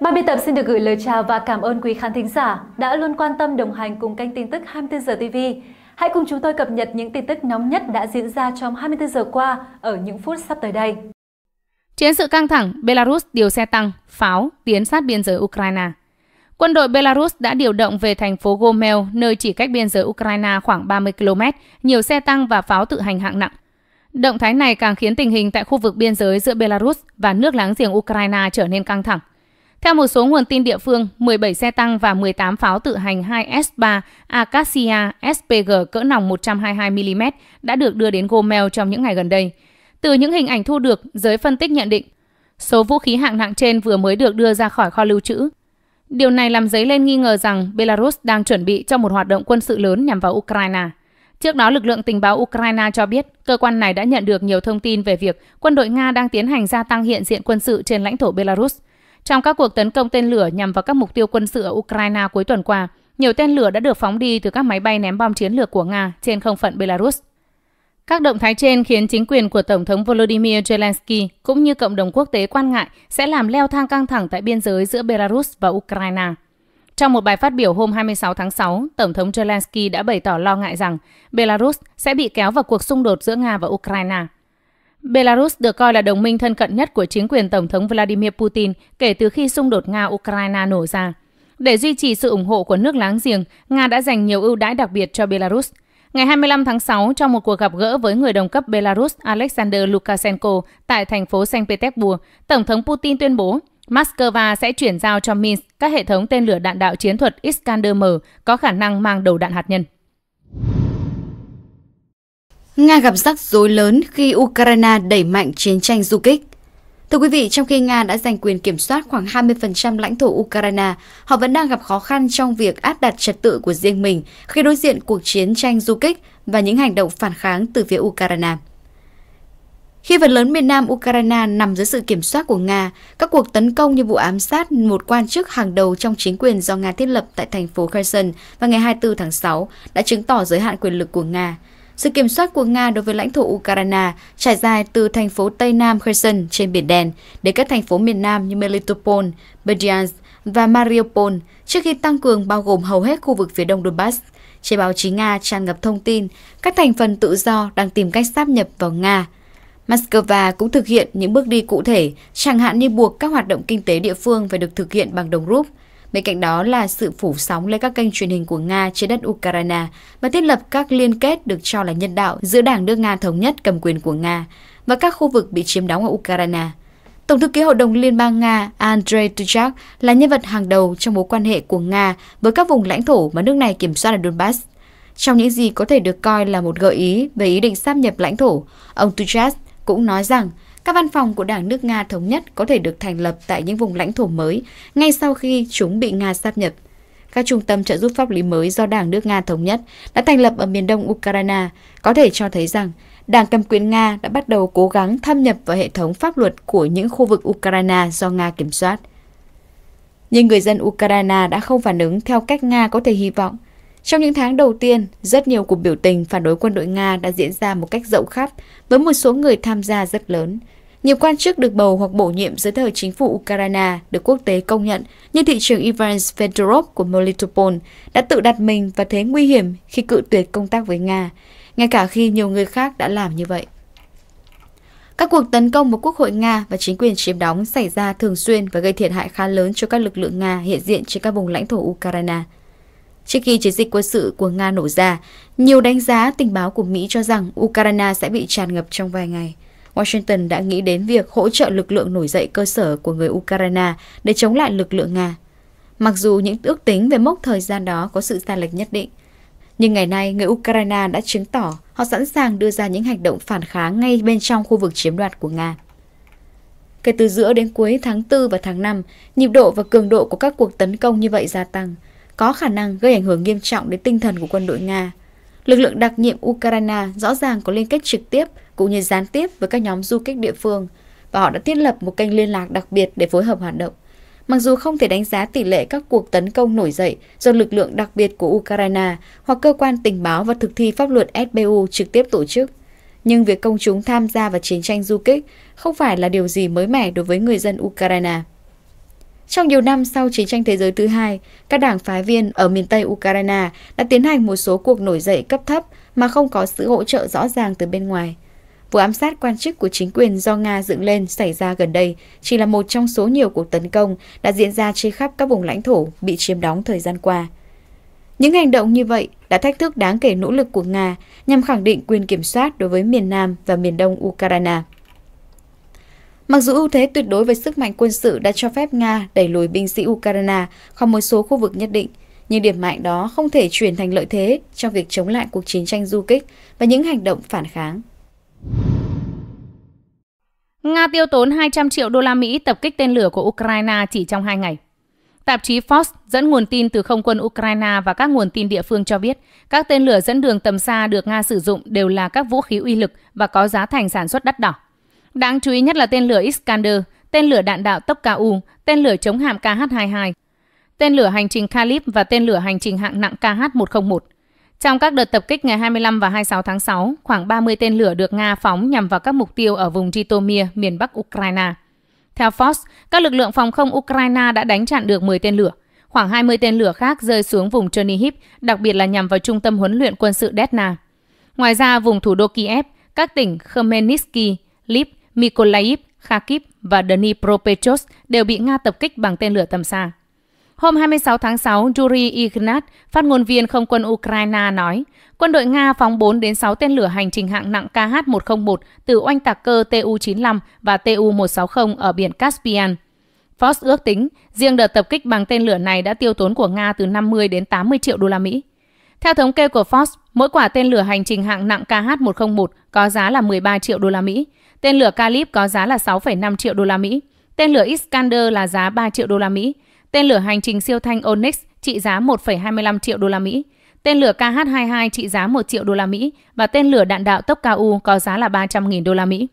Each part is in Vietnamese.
Ban biên tập xin được gửi lời chào và cảm ơn quý khán thính giả đã luôn quan tâm đồng hành cùng kênh tin tức 24 giờ TV. Hãy cùng chúng tôi cập nhật những tin tức nóng nhất đã diễn ra trong 24 giờ qua ở những phút sắp tới đây. Chiến sự căng thẳng, Belarus điều xe tăng, pháo tiến sát biên giới Ukraine. Quân đội Belarus đã điều động về thành phố Gomel, nơi chỉ cách biên giới Ukraine khoảng 30 km, nhiều xe tăng và pháo tự hành hạng nặng. Động thái này càng khiến tình hình tại khu vực biên giới giữa Belarus và nước láng giềng Ukraine trở nên căng thẳng. Theo một số nguồn tin địa phương, 17 xe tăng và 18 pháo tự hành 2S3 Acacia SPG cỡ nòng 122mm đã được đưa đến Gomel trong những ngày gần đây. Từ những hình ảnh thu được, giới phân tích nhận định số vũ khí hạng nặng trên vừa mới được đưa ra khỏi kho lưu trữ. Điều này làm dấy lên nghi ngờ rằng Belarus đang chuẩn bị cho một hoạt động quân sự lớn nhằm vào Ukraine. Trước đó, lực lượng tình báo Ukraine cho biết cơ quan này đã nhận được nhiều thông tin về việc quân đội Nga đang tiến hành gia tăng hiện diện quân sự trên lãnh thổ Belarus – trong các cuộc tấn công tên lửa nhằm vào các mục tiêu quân sự ở Ukraine cuối tuần qua, nhiều tên lửa đã được phóng đi từ các máy bay ném bom chiến lược của Nga trên không phận Belarus. Các động thái trên khiến chính quyền của Tổng thống Volodymyr Zelensky cũng như cộng đồng quốc tế quan ngại sẽ làm leo thang căng thẳng tại biên giới giữa Belarus và Ukraine. Trong một bài phát biểu hôm 26 tháng 6, Tổng thống Zelensky đã bày tỏ lo ngại rằng Belarus sẽ bị kéo vào cuộc xung đột giữa Nga và Ukraine – Belarus được coi là đồng minh thân cận nhất của chính quyền Tổng thống Vladimir Putin kể từ khi xung đột Nga-Ukraine nổ ra. Để duy trì sự ủng hộ của nước láng giềng, Nga đã dành nhiều ưu đãi đặc biệt cho Belarus. Ngày 25 tháng 6, trong một cuộc gặp gỡ với người đồng cấp Belarus Alexander Lukashenko tại thành phố Saint Petersburg, Tổng thống Putin tuyên bố Moscow sẽ chuyển giao cho Minsk các hệ thống tên lửa đạn đạo chiến thuật Iskander-M có khả năng mang đầu đạn hạt nhân. Nga gặp rắc rối lớn khi Ukraine đẩy mạnh chiến tranh du kích. Thưa quý vị, trong khi Nga đã giành quyền kiểm soát khoảng 20% lãnh thổ Ukraine, họ vẫn đang gặp khó khăn trong việc áp đặt trật tự của riêng mình khi đối diện cuộc chiến tranh du kích và những hành động phản kháng từ phía Ukraine. Khi phần lớn miền nam Ukraine nằm dưới sự kiểm soát của Nga, các cuộc tấn công như vụ ám sát một quan chức hàng đầu trong chính quyền do Nga thiết lập tại thành phố Kherson vào ngày 24 tháng 6 đã chứng tỏ giới hạn quyền lực của Nga, sự kiểm soát của Nga đối với lãnh thổ Ukraine trải dài từ thành phố Tây Nam Kherson trên Biển Đen đến các thành phố miền Nam như Melitopol, Berdyansk và Mariupol trước khi tăng cường bao gồm hầu hết khu vực phía đông Donbass. Trên báo chí Nga tràn ngập thông tin, các thành phần tự do đang tìm cách sáp nhập vào Nga. Moscow cũng thực hiện những bước đi cụ thể, chẳng hạn như buộc các hoạt động kinh tế địa phương phải được thực hiện bằng đồng rúp – Bên cạnh đó là sự phủ sóng lên các kênh truyền hình của Nga trên đất Ukraine và thiết lập các liên kết được cho là nhân đạo giữa đảng nước Nga thống nhất cầm quyền của Nga và các khu vực bị chiếm đóng ở Ukraine. Tổng thư ký Hội đồng Liên bang Nga Andrei Tuchak là nhân vật hàng đầu trong mối quan hệ của Nga với các vùng lãnh thổ mà nước này kiểm soát ở Donbass. Trong những gì có thể được coi là một gợi ý về ý định sáp nhập lãnh thổ, ông Tuchak cũng nói rằng các văn phòng của Đảng nước Nga Thống nhất có thể được thành lập tại những vùng lãnh thổ mới ngay sau khi chúng bị Nga sáp nhập. Các trung tâm trợ giúp pháp lý mới do Đảng nước Nga Thống nhất đã thành lập ở miền đông Ukraine có thể cho thấy rằng Đảng cầm quyền Nga đã bắt đầu cố gắng thâm nhập vào hệ thống pháp luật của những khu vực Ukraine do Nga kiểm soát. Nhưng người dân Ukraine đã không phản ứng theo cách Nga có thể hy vọng – trong những tháng đầu tiên, rất nhiều cuộc biểu tình phản đối quân đội Nga đã diễn ra một cách rộng khắp với một số người tham gia rất lớn. Nhiều quan chức được bầu hoặc bổ nhiệm dưới thời chính phủ Ukraine được quốc tế công nhận như thị trưởng Ivan Fedorov của Melitopol đã tự đặt mình vào thế nguy hiểm khi cự tuyệt công tác với Nga, ngay cả khi nhiều người khác đã làm như vậy. Các cuộc tấn công vào Quốc hội Nga và chính quyền chiếm đóng xảy ra thường xuyên và gây thiệt hại khá lớn cho các lực lượng Nga hiện diện trên các vùng lãnh thổ Ukraine. Trước khi chiến dịch quân sự của Nga nổ ra, nhiều đánh giá tình báo của Mỹ cho rằng Ukraine sẽ bị tràn ngập trong vài ngày. Washington đã nghĩ đến việc hỗ trợ lực lượng nổi dậy cơ sở của người Ukraine để chống lại lực lượng Nga. Mặc dù những ước tính về mốc thời gian đó có sự sai lệch nhất định, nhưng ngày nay người Ukraine đã chứng tỏ họ sẵn sàng đưa ra những hành động phản kháng ngay bên trong khu vực chiếm đoạt của Nga. Kể từ giữa đến cuối tháng 4 và tháng 5, nhịp độ và cường độ của các cuộc tấn công như vậy gia tăng – có khả năng gây ảnh hưởng nghiêm trọng đến tinh thần của quân đội Nga. Lực lượng đặc nhiệm Ukraine rõ ràng có liên kết trực tiếp cũng như gián tiếp với các nhóm du kích địa phương và họ đã thiết lập một kênh liên lạc đặc biệt để phối hợp hoạt động. Mặc dù không thể đánh giá tỷ lệ các cuộc tấn công nổi dậy do lực lượng đặc biệt của Ukraine hoặc cơ quan tình báo và thực thi pháp luật SBU trực tiếp tổ chức, nhưng việc công chúng tham gia vào chiến tranh du kích không phải là điều gì mới mẻ đối với người dân Ukraine. Trong nhiều năm sau chiến tranh thế giới thứ hai, các đảng phái viên ở miền Tây Ukraine đã tiến hành một số cuộc nổi dậy cấp thấp mà không có sự hỗ trợ rõ ràng từ bên ngoài. Vụ ám sát quan chức của chính quyền do Nga dựng lên xảy ra gần đây chỉ là một trong số nhiều cuộc tấn công đã diễn ra trên khắp các vùng lãnh thổ bị chiếm đóng thời gian qua. Những hành động như vậy đã thách thức đáng kể nỗ lực của Nga nhằm khẳng định quyền kiểm soát đối với miền Nam và miền Đông Ukraine. Mặc dù ưu thế tuyệt đối về sức mạnh quân sự đã cho phép Nga đẩy lùi binh sĩ Ukraine khỏi một số khu vực nhất định, nhưng điểm mạnh đó không thể chuyển thành lợi thế trong việc chống lại cuộc chiến tranh du kích và những hành động phản kháng. Nga tiêu tốn 200 triệu đô la Mỹ tập kích tên lửa của Ukraine chỉ trong 2 ngày. Tạp chí Fox dẫn nguồn tin từ không quân Ukraine và các nguồn tin địa phương cho biết, các tên lửa dẫn đường tầm xa được Nga sử dụng đều là các vũ khí uy lực và có giá thành sản xuất đắt đỏ. Đáng chú ý nhất là tên lửa Iskander, tên lửa đạn đạo tốc cao U, tên lửa chống hạm KH-22, tên lửa hành trình Kalib và tên lửa hành trình hạng nặng KH-101. Trong các đợt tập kích ngày 25 và 26 tháng 6, khoảng 30 tên lửa được Nga phóng nhằm vào các mục tiêu ở vùng Jitomir, miền Bắc Ukraine. Theo Fox, các lực lượng phòng không Ukraine đã đánh chặn được 10 tên lửa. Khoảng 20 tên lửa khác rơi xuống vùng Chernihiv, đặc biệt là nhằm vào trung tâm huấn luyện quân sự Desna. Ngoài ra, vùng thủ đô Kiev, các tỉnh Khmelnytsky, Lip. Mykolaiv, Kharkiv và Dnipropetrovsk đều bị Nga tập kích bằng tên lửa tầm xa. Hôm 26 tháng 6, Yuri Ignat, phát ngôn viên không quân Ukraine nói, quân đội Nga phóng 4 đến 6 tên lửa hành trình hạng nặng KH-101 từ oanh tạc cơ Tu-95 và Tu-160 ở biển Caspian. Fox ước tính, riêng đợt tập kích bằng tên lửa này đã tiêu tốn của Nga từ 50 đến 80 triệu đô la Mỹ. Theo thống kê của Fox, mỗi quả tên lửa hành trình hạng nặng KH-101 có giá là 13 triệu đô la Mỹ, Tên lửa Calip có giá là 6,5 triệu đô la Mỹ, tên lửa Iskander là giá 3 triệu đô la Mỹ, tên lửa hành trình siêu thanh Onyx trị giá 1,25 triệu đô la Mỹ, tên lửa KH-22 trị giá 1 triệu đô la Mỹ và tên lửa đạn đạo tốc cao U có giá là 300.000 đô la Mỹ.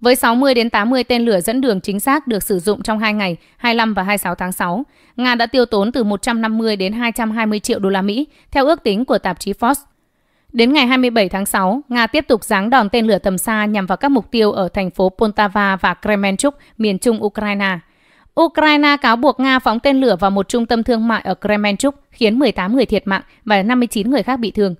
Với 60 đến 80 tên lửa dẫn đường chính xác được sử dụng trong 2 ngày, 25 và 26 tháng 6, Nga đã tiêu tốn từ 150 đến 220 triệu đô la Mỹ theo ước tính của tạp chí Forbes. Đến ngày 27 tháng 6, Nga tiếp tục giáng đòn tên lửa tầm xa nhằm vào các mục tiêu ở thành phố Poltava và Kremenchuk, miền trung Ukraine. Ukraine cáo buộc Nga phóng tên lửa vào một trung tâm thương mại ở Kremenchuk, khiến 18 người thiệt mạng và 59 người khác bị thương.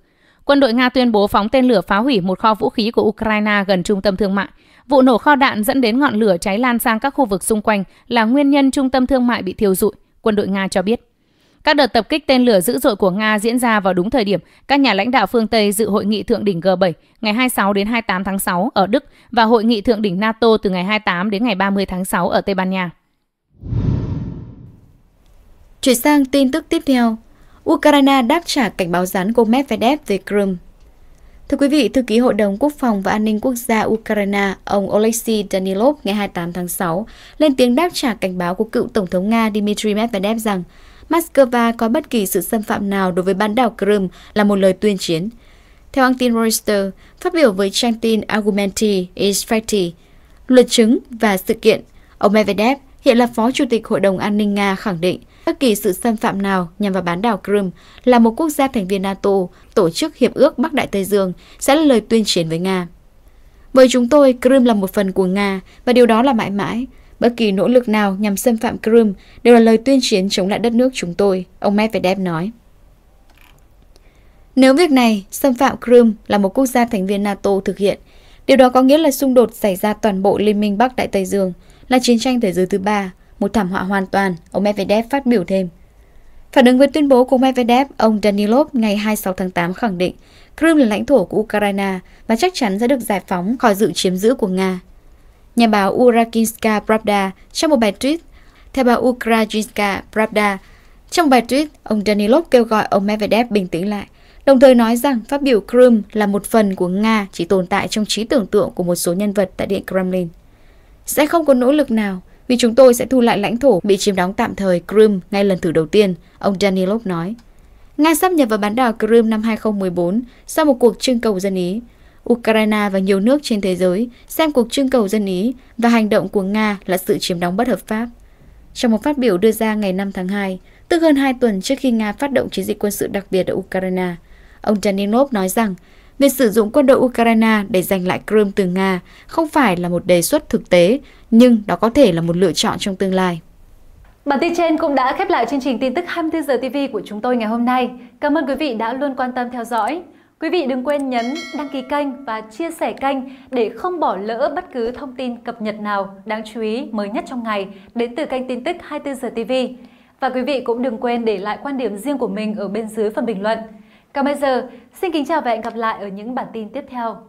Quân đội Nga tuyên bố phóng tên lửa phá hủy một kho vũ khí của Ukraine gần trung tâm thương mại. Vụ nổ kho đạn dẫn đến ngọn lửa cháy lan sang các khu vực xung quanh là nguyên nhân trung tâm thương mại bị thiêu rụi, quân đội Nga cho biết. Các đợt tập kích tên lửa dữ dội của Nga diễn ra vào đúng thời điểm các nhà lãnh đạo phương Tây dự hội nghị thượng đỉnh G7 ngày 26 đến 28 tháng 6 ở Đức và hội nghị thượng đỉnh NATO từ ngày 28 đến ngày 30 tháng 6 ở Tây Ban Nha. Chuyển sang tin tức tiếp theo. Ukraine đáp trả cảnh báo rắn của Medvedev về Crimea. Thưa quý vị, Thư ký Hội đồng Quốc phòng và An ninh Quốc gia Ukraine, ông Oleksiy Danilov ngày 28 tháng 6, lên tiếng đáp trả cảnh báo của cựu Tổng thống Nga Dmitry Medvedev rằng Moscow có bất kỳ sự xâm phạm nào đối với bán đảo Crimea là một lời tuyên chiến. Theo hãng tin Reuters, phát biểu với trang tin Argumenti is Facti, luật chứng và sự kiện, ông Medvedev, hiện là Phó Chủ tịch Hội đồng An ninh Nga khẳng định bất kỳ sự xâm phạm nào nhằm vào bán đảo Crimea là một quốc gia thành viên NATO, tổ chức Hiệp ước Bắc Đại Tây Dương sẽ là lời tuyên chiến với Nga. Với chúng tôi, Crimea là một phần của Nga và điều đó là mãi mãi. Bất kỳ nỗ lực nào nhằm xâm phạm Crimea đều là lời tuyên chiến chống lại đất nước chúng tôi, ông Medvedev nói. Nếu việc này xâm phạm Crimea là một quốc gia thành viên NATO thực hiện, điều đó có nghĩa là xung đột xảy ra toàn bộ Liên minh Bắc Đại Tây Dương, là chiến tranh thế giới thứ ba, một thảm họa hoàn toàn, ông Medvedev phát biểu thêm. Phản ứng với tuyên bố của Medvedev, ông Danilov ngày 26 tháng 8 khẳng định Crimea là lãnh thổ của Ukraine và chắc chắn sẽ được giải phóng khỏi sự chiếm giữ của Nga. Nhà báo Urakinska Pravda trong một bài tweet, theo bà Ukrajinska Pravda, trong bài tweet, ông Danilov kêu gọi ông Medvedev bình tĩnh lại, đồng thời nói rằng phát biểu Crimea là một phần của Nga chỉ tồn tại trong trí tưởng tượng của một số nhân vật tại Điện Kremlin. Sẽ không có nỗ lực nào, vì chúng tôi sẽ thu lại lãnh thổ bị chiếm đóng tạm thời Crimea ngay lần thử đầu tiên, ông Danilov nói. Nga sắp nhập vào bán đảo Crimea năm 2014 sau một cuộc trưng cầu dân Ý. Ukraine và nhiều nước trên thế giới xem cuộc trưng cầu dân Ý và hành động của Nga là sự chiếm đóng bất hợp pháp. Trong một phát biểu đưa ra ngày 5 tháng 2, tức hơn 2 tuần trước khi Nga phát động chiến dịch quân sự đặc biệt ở Ukraine, ông Danilov nói rằng việc sử dụng quân đội Ukraine để giành lại Crimea từ Nga không phải là một đề xuất thực tế, nhưng đó có thể là một lựa chọn trong tương lai. Bản tin trên cũng đã khép lại chương trình tin tức 24 giờ TV của chúng tôi ngày hôm nay. Cảm ơn quý vị đã luôn quan tâm theo dõi. Quý vị đừng quên nhấn đăng ký kênh và chia sẻ kênh để không bỏ lỡ bất cứ thông tin cập nhật nào đáng chú ý mới nhất trong ngày đến từ kênh tin tức 24 giờ TV. Và quý vị cũng đừng quên để lại quan điểm riêng của mình ở bên dưới phần bình luận. Còn bây giờ, xin kính chào và hẹn gặp lại ở những bản tin tiếp theo.